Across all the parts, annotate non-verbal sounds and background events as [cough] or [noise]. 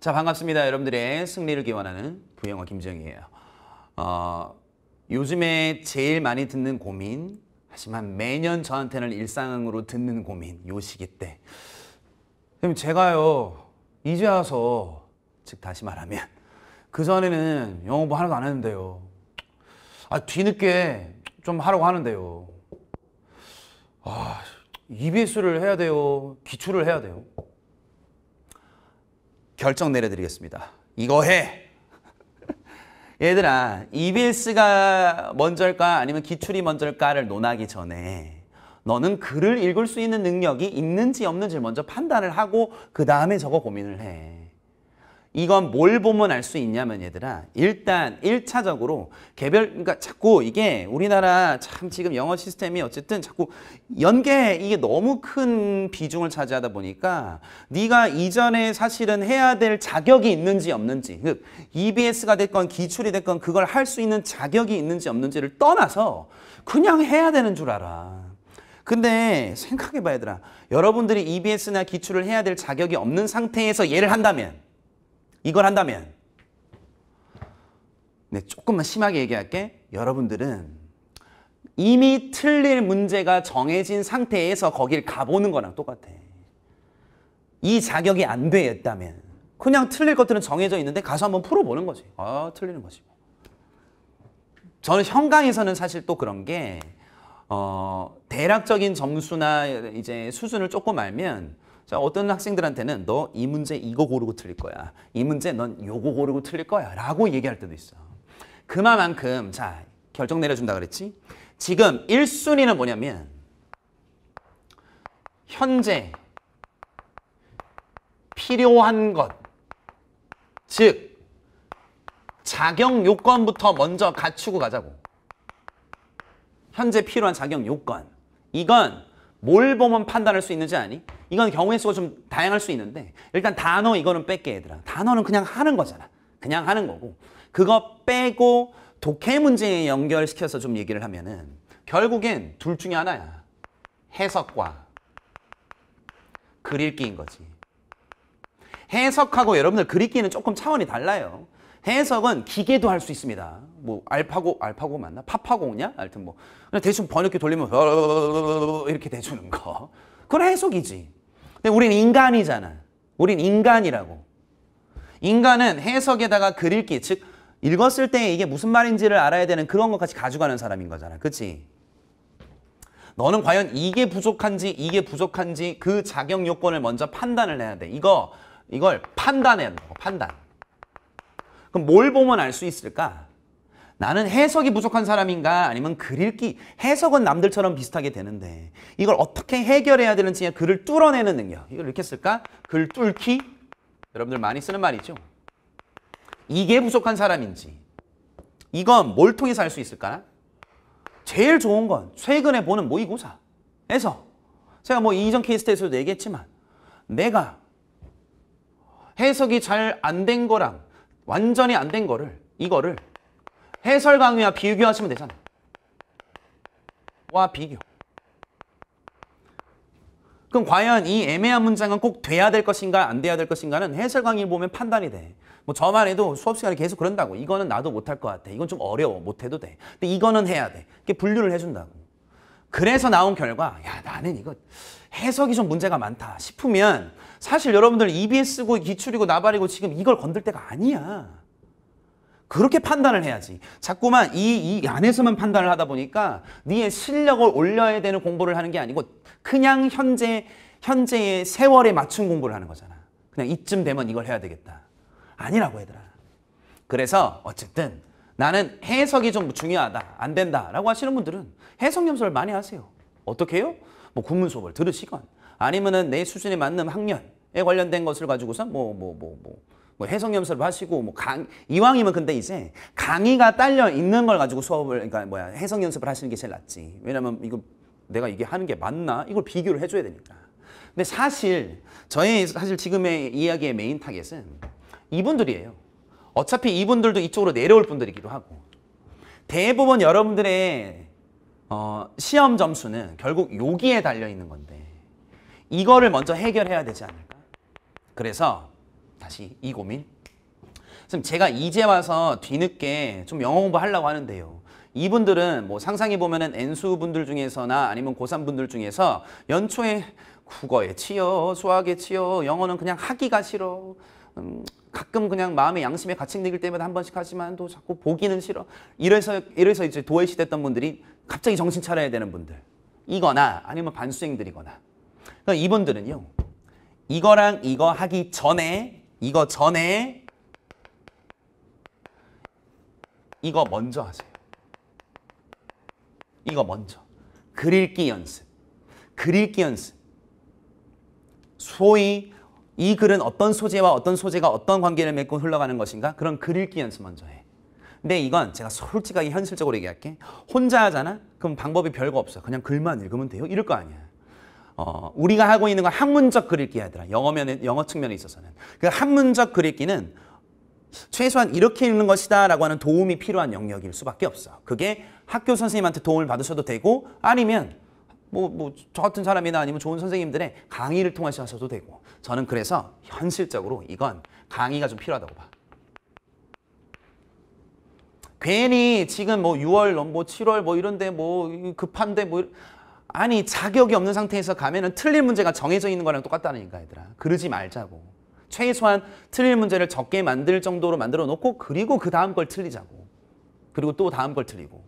자 반갑습니다. 여러분들의 승리를 기원하는 부영화 김정희예요. 어, 요즘에 제일 많이 듣는 고민 하지만 매년 저한테는 일상으로 듣는 고민 요 시기 때 그럼 제가요 이제 와서 즉 다시 말하면 그 전에는 영어 뭐 하나도 안 했는데요. 아 뒤늦게 좀 하라고 하는데요. 아 EBS를 해야 돼요. 기출을 해야 돼요. 결정 내려드리겠습니다. 이거 해! [laughs] 얘들아, 이빌스가 먼저일까 아니면 기출이 먼저일까를 논하기 전에 너는 글을 읽을 수 있는 능력이 있는지 없는지 먼저 판단을 하고 그 다음에 저거 고민을 해. 이건 뭘 보면 알 수 있냐면 얘들아 일단 1차적으로 개별 그러니까 자꾸 이게 우리나라 참 지금 영어 시스템이 어쨌든 자꾸 연계 이게 너무 큰 비중을 차지하다 보니까 네가 이전에 사실은 해야 될 자격이 있는지 없는지 즉 EBS가 됐건 기출이 됐건 그걸 할 수 있는 자격이 있는지 없는지를 떠나서 그냥 해야 되는 줄 알아. 근데 생각해봐 얘들아 여러분들이 EBS나 기출을 해야 될 자격이 없는 상태에서 얘를 한다면 이걸 한다면 네, 조금만 심하게 얘기할게. 여러분들은 이미 틀릴 문제가 정해진 상태에서 거길 가보는 거랑 똑같아. 이 자격이 안 되었다면 그냥 틀릴 것들은 정해져 있는데 가서 한번 풀어보는 거지. 아, 틀리는 거지. 저는 현강에서는 사실 또 그런 게 어, 대략적인 점수나 이제 수준을 조금 알면 자, 어떤 학생들한테는 너 이 문제 이거 고르고 틀릴 거야. 이 문제 넌 요거 고르고 틀릴 거야. 라고 얘기할 때도 있어. 그만큼 자, 결정 내려준다 그랬지? 지금 1순위는 뭐냐면 현재 필요한 것, 즉 자격 요건부터 먼저 갖추고 가자고. 현재 필요한 자격 요건. 이건 뭘 보면 판단할 수 있는지 아니? 이건 경우의 수가 좀 다양할 수 있는데 일단 단어 이거는 뺄게 얘들아. 단어는 그냥 하는 거잖아. 그냥 하는 거고 그거 빼고 독해 문제에 연결시켜서 좀 얘기를 하면은 결국엔 둘 중에 하나야. 해석과 글읽기인 거지. 해석하고 여러분들 글읽기는 조금 차원이 달라요. 해석은 기계도 할 수 있습니다. 뭐 알파고 알파고 맞나? 파파고냐? 오 하여튼 뭐 그냥 대충 번역기 돌리면 [laughs] 이렇게 돼주는 거. 그건 해석이지. 근데 우린 인간이잖아. 우린 인간이라고. 인간은 해석에다가 글 읽기, 즉 읽었을 때 이게 무슨 말인지를 알아야 되는 그런 것까지 가져가는 사람인 거잖아. 그치? 너는 과연 이게 부족한지 이게 부족한지 그 자격 요건을 먼저 판단을 해야 돼. 이거 이걸 판단해야 돼. 판단. 그럼 뭘 보면 알 수 있을까? 나는 해석이 부족한 사람인가 아니면 글 읽기 해석은 남들처럼 비슷하게 되는데 이걸 어떻게 해결해야 되는지 그냥 글을 뚫어내는 능력 이걸 이렇게 쓸까? 글 뚫기 여러분들 많이 쓰는 말이죠 이게 부족한 사람인지 이건 뭘 통해서 알수 있을까? 제일 좋은 건 최근에 보는 모의고사에서 제가 뭐 이전 케이스에서도 얘기했지만 내가 해석이 잘 안 된 거랑 완전히 안 된 거를 이거를 해설 강의와 비교하시면 되잖아요. 와 비교. 그럼 과연 이 애매한 문장은 꼭 돼야 될 것인가 안 돼야 될 것인가는 해설 강의 보면 판단이 돼. 뭐 저만 해도 수업 시간에 계속 그런다고. 이거는 나도 못할 것 같아. 이건 좀 어려워. 못해도 돼. 근데 이거는 해야 돼. 이렇게 분류를 해준다고. 그래서 나온 결과 야 나는 이거 해석이 좀 문제가 많다 싶으면 사실 여러분들 EBS고 기출이고 나발이고 지금 이걸 건들 때가 아니야. 그렇게 판단을 해야지. 자꾸만 이, 이 안에서만 판단을 하다 보니까 니의 실력을 올려야 되는 공부를 하는 게 아니고 그냥 현재, 현재의 세월에 맞춘 공부를 하는 거잖아. 그냥 이쯤 되면 이걸 해야 되겠다. 아니라고 얘들아. 그래서 어쨌든 나는 해석이 좀 중요하다. 안 된다. 라고 하시는 분들은 해석 연습을 많이 하세요. 어떻게 해요? 뭐 국문 수업을 들으시건 아니면은 내 수준에 맞는 학년에 관련된 것을 가지고서 뭐 뭐, 뭐, 뭐. 뭐 해석 연습을 하시고 뭐 강, 이왕이면 근데 이제 강의가 딸려 있는 걸 가지고 수업을 그러니까 뭐야 해석 연습을 하시는 게 제일 낫지. 왜냐면 이거 내가 이게 하는 게 맞나? 이걸 비교를 해줘야 되니까. 근데 사실 저의 사실 지금의 이야기의 메인 타겟은 이분들이에요. 어차피 이분들도 이쪽으로 내려올 분들이기도 하고 대부분 여러분들의 어, 시험 점수는 결국 여기에 달려 있는 건데 이거를 먼저 해결해야 되지 않을까? 그래서 다시 이 고민. 선생님 제가 이제 와서 뒤늦게 좀 영어 공부하려고 하는데요. 이분들은 뭐 상상해보면 N수 분들 중에서나 아니면 고3 분들 중에서 연초에 국어에 치여, 수학에 치여, 영어는 그냥 하기가 싫어. 음, 가끔 그냥 마음의 양심의 가책 느낄 때마다 한 번씩 하지만 또 자꾸 보기는 싫어. 이래서, 이래서 이제 도외시 됐던 분들이 갑자기 정신 차려야 되는 분들. 이거나 아니면 반수행들이거나. 그러니까 이분들은요. 이거랑 이거 하기 전에 이거 전에 이거 먼저 하세요. 이거 먼저. 글읽기 연습. 글읽기 연습. 소위 이 글은 어떤 소재와 어떤 소재가 어떤 관계를 맺고 흘러가는 것인가? 그런 글읽기 연습 먼저 해. 근데 이건 제가 솔직하게 현실적으로 얘기할게. 혼자 하잖아? 그럼 방법이 별거 없어. 그냥 글만 읽으면 돼요? 이럴 거 아니야. 어, 우리가 하고 있는 건 학문적 글읽기 하더라. 영어면 영어 측면에 있어서는. 그 학문적 글읽기는 최소한 이렇게 읽는 것이다 라고 하는 도움이 필요한 영역일 수밖에 없어. 그게 학교 선생님한테 도움을 받으셔도 되고 아니면 뭐, 뭐, 저 같은 사람이나 아니면 좋은 선생님들의 강의를 통 하셔도 되고. 저는 그래서 현실적으로 이건 강의가 좀 필요하다고 봐. 괜히 지금 뭐 6월, 뭐 7월 뭐 이런데 뭐 급한데 뭐 아니 자격이 없는 상태에서 가면은 틀릴 문제가 정해져 있는 거랑 똑같다니까 얘들아. 그러지 말자고. 최소한 틀릴 문제를 적게 만들 정도로 만들어 놓고 그리고 그 다음 걸 틀리자고. 그리고 또 다음 걸 틀리고.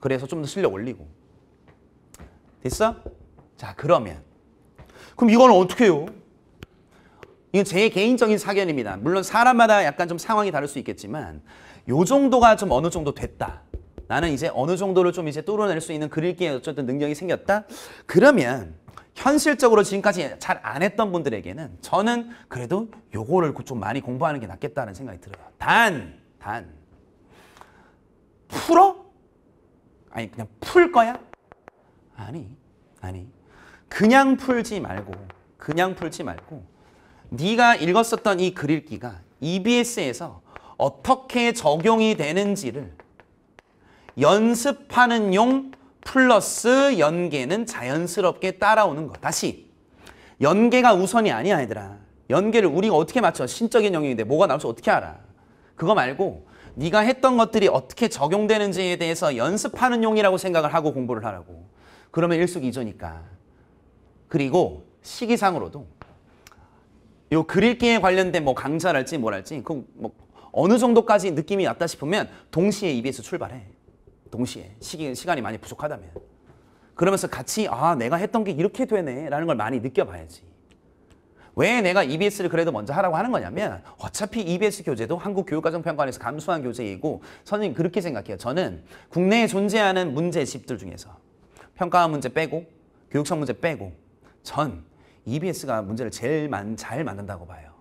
그래서 좀 더 실력 올리고. 됐어? 자 그러면 그럼 이건 어떻게 해요? 이건 제 개인적인 사견입니다. 물론 사람마다 약간 좀 상황이 다를 수 있겠지만 요 정도가 좀 어느 정도 됐다. 나는 이제 어느 정도로 좀 이제 뚫어낼 수 있는 그릴기에 어쨌든 능력이 생겼다? 그러면 현실적으로 지금까지 잘 안 했던 분들에게는 저는 그래도 요거를 좀 많이 공부하는 게 낫겠다는 생각이 들어요. 단, 단. 풀어? 아니, 그냥 풀 거야? 아니, 아니. 그냥 풀지 말고, 그냥 풀지 말고 네가 읽었었던 이 글읽기가 EBS에서 어떻게 적용이 되는지를 연습하는 용 플러스 연계는 자연스럽게 따라오는 것. 다시 연계가 우선이 아니야 얘들아. 연계를 우리가 어떻게 맞춰? 신적인 영역인데 뭐가 나올지 어떻게 알아? 그거 말고 네가 했던 것들이 어떻게 적용되는지에 대해서 연습하는 용이라고 생각을 하고 공부를 하라고. 그러면 일석이조니까. 그리고 시기상으로도 요 그릴기에 관련된 뭐 강좌랄지 뭐랄지 그 뭐 어느 정도까지 느낌이 왔다 싶으면 동시에 EBS 출발해. 동시에 시간이 많이 부족하다면 그러면서 같이 아 내가 했던 게 이렇게 되네 라는 걸 많이 느껴봐야지 왜 내가 EBS를 그래도 먼저 하라고 하는 거냐면 어차피 EBS 교재도 한국교육과정평가원에서 감수한 교재이고 선생님 그렇게 생각해요 저는 국내에 존재하는 문제집들 중에서 평가 원 문제 빼고 교육청 문제 빼고 전 EBS가 문제를 제일 만, 잘 만든다고 봐요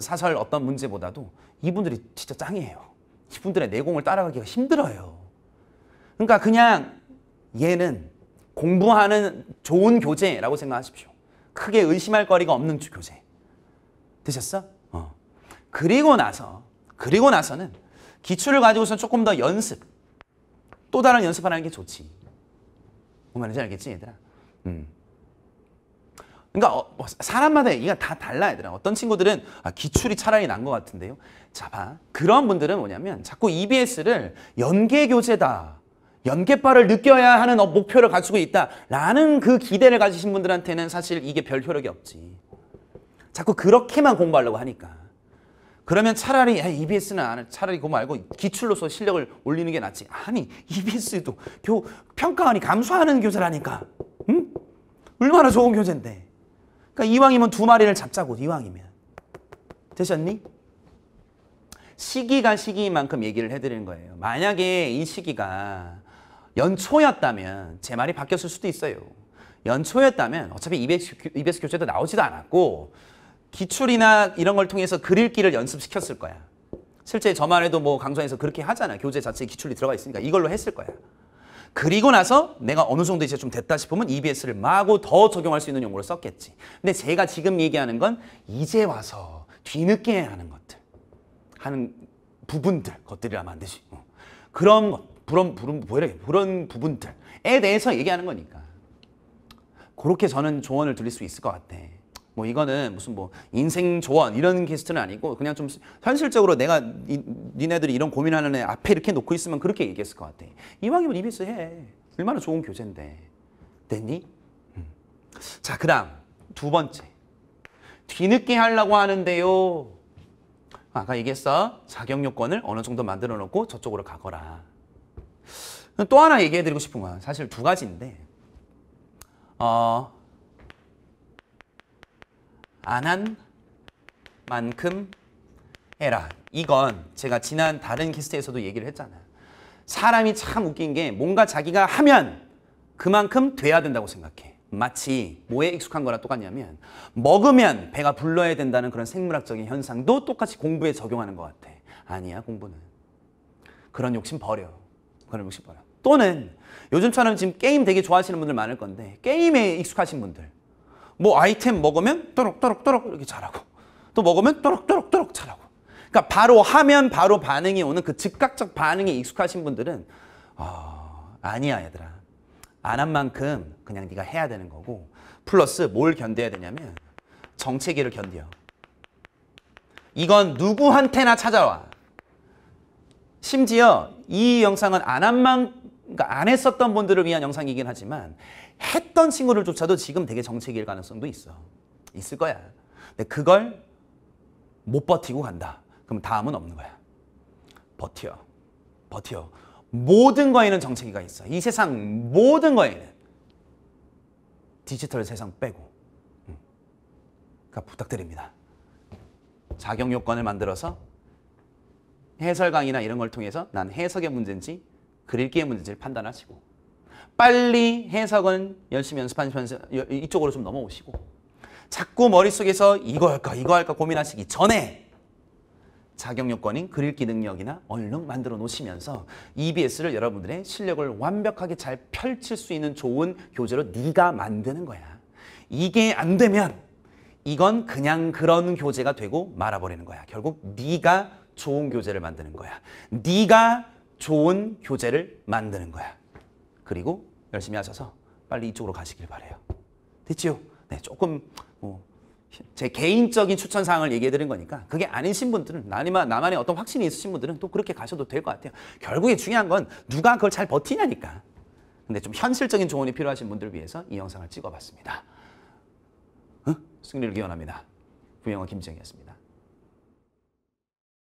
사설 어떤 문제보다도 이분들이 진짜 짱이에요 이분들의 내공을 따라가기가 힘들어요 그러니까 그냥 얘는 공부하는 좋은 교재라고 생각하십시오. 크게 의심할 거리가 없는 교재. 되셨어? 어. 그리고 나서, 그리고 나서는 기출을 가지고선 조금 더 연습. 또 다른 연습하는 게 좋지. 뭔 말인지 알겠지, 얘들아? 음. 그러니까 어, 뭐 사람마다 얘기가 다 달라, 얘들아. 어떤 친구들은 아, 기출이 차라리 난 것 같은데요. 자, 봐. 그런 분들은 뭐냐면 자꾸 EBS를 연계 교재다. 연계파를 느껴야 하는 어, 목표를 가지고 있다라는 그 기대를 가지신 분들한테는 사실 이게 별 효력이 없지. 자꾸 그렇게만 공부하려고 하니까. 그러면 차라리 EBS는 안 차라리 그거 말고 기출로서 실력을 올리는 게 낫지. 아니 EBS도 교 평가하니 감수하는 교재라니까. 응? 얼마나 좋은 교재인데. 그러니까 이왕이면 두 마리를 잡자고 이왕이면. 되셨니? 시기가 시기인 만큼 얘기를 해드리는 거예요. 만약에 이 시기가 연초였다면 제 말이 바뀌었을 수도 있어요. 연초였다면 어차피 EBS, e 교재도 나오지도 않았고 기출이나 이런 걸 통해서 글 읽기를 연습시켰을 거야. 실제 저만 해도 뭐 강좌에서 그렇게 하잖아. 교재 자체에 기출이 들어가 있으니까 이걸로 했을 거야. 그리고 나서 내가 어느 정도 이제 좀 됐다 싶으면 EBS를 마구 더 적용할 수 있는 용어로 썼겠지. 근데 제가 지금 얘기하는 건 이제 와서 뒤늦게 하는 것들, 하는 부분들, 것들이라면 안 되지. 어. 그런 것. 그런, 그런, 그런 부분들에 대해서 얘기하는 거니까. 그렇게 저는 조언을 드릴 수 있을 것 같아. 뭐 이거는 무슨 뭐 인생 조언 이런 게스트는 아니고 그냥 좀 현실적으로 내가 이, 니네들이 이런 고민하는 애 앞에 이렇게 놓고 있으면 그렇게 얘기했을 것 같아. 이왕이면 EBS 해. 얼마나 좋은 교재인데. 됐니? 음. 자, 그 다음 두 번째. 뒤늦게 하려고 하는데요. 아까 얘기했어. 자격 요건을 어느 정도 만들어 놓고 저쪽으로 가거라. 또 하나 얘기해드리고 싶은 거야. 사실 두 가지인데 어, 안한 만큼 해라. 이건 제가 지난 다른 캐스트에서도 얘기를 했잖아요. 사람이 참 웃긴 게 뭔가 자기가 하면 그만큼 돼야 된다고 생각해. 마치 뭐에 익숙한 거랑 똑같냐면 먹으면 배가 불러야 된다는 그런 생물학적인 현상도 똑같이 공부에 적용하는 것 같아. 아니야 공부는. 그런 욕심 버려. 160만 원. 또는 요즘처럼 지금 게임 되게 좋아하시는 분들 많을 건데 게임에 익숙하신 분들 뭐 아이템 먹으면 또록또록또록 이렇게 잘하고 또 먹으면 또록또록또록 잘하고 그러니까 바로 하면 바로 반응이 오는 그 즉각적 반응에 익숙하신 분들은 어, 아니야 얘들아 안 한 만큼 그냥 네가 해야 되는 거고 플러스 뭘 견뎌야 되냐면 정체기를 견뎌 이건 누구한테나 찾아와 심지어 이 영상은 안 한만 그러니까 안 했었던 분들을 위한 영상이긴 하지만 했던 친구들조차도 지금 되게 정책일 가능성도 있어. 있을 거야. 근데 그걸 못 버티고 간다. 그럼 다음은 없는 거야. 버텨. 버텨. 모든 거에는 정체기가 있어. 이 세상 모든 거에는. 디지털 세상 빼고. 그러니까 부탁드립니다. 자격 요건을 만들어서 해설 강의나 이런 걸 통해서 난 해석의 문제인지 그릴기의 문제인지를 판단하시고 빨리 해석은 열심히 연습하면서 이쪽으로 좀 넘어오시고 자꾸 머릿속에서 이거 할까 이거 할까 고민하시기 전에 자격 요건인 그릴기 능력이나 얼른 만들어 놓으시면서 EBS를 여러분들의 실력을 완벽하게 잘 펼칠 수 있는 좋은 교재로 네가 만드는 거야. 이게 안 되면 이건 그냥 그런 교재가 되고 말아버리는 거야. 결국 네가 좋은 교재를 만드는 거야. 네가 좋은 교재를 만드는 거야. 그리고 열심히 하셔서 빨리 이쪽으로 가시길 바래요. 됐지요? 네, 조금 뭐제 개인적인 추천 사항을 얘기해 드린 거니까 그게 아니신 분들은 나만 나만의 어떤 확신이 있으신 분들은 또 그렇게 가셔도 될 것 같아요. 결국에 중요한 건 누가 그걸 잘 버티냐니까. 근데 좀 현실적인 조언이 필요하신 분들을 위해서 이 영상을 찍어봤습니다. 응? 승리를 기원합니다. 부영어 김정이었습니다.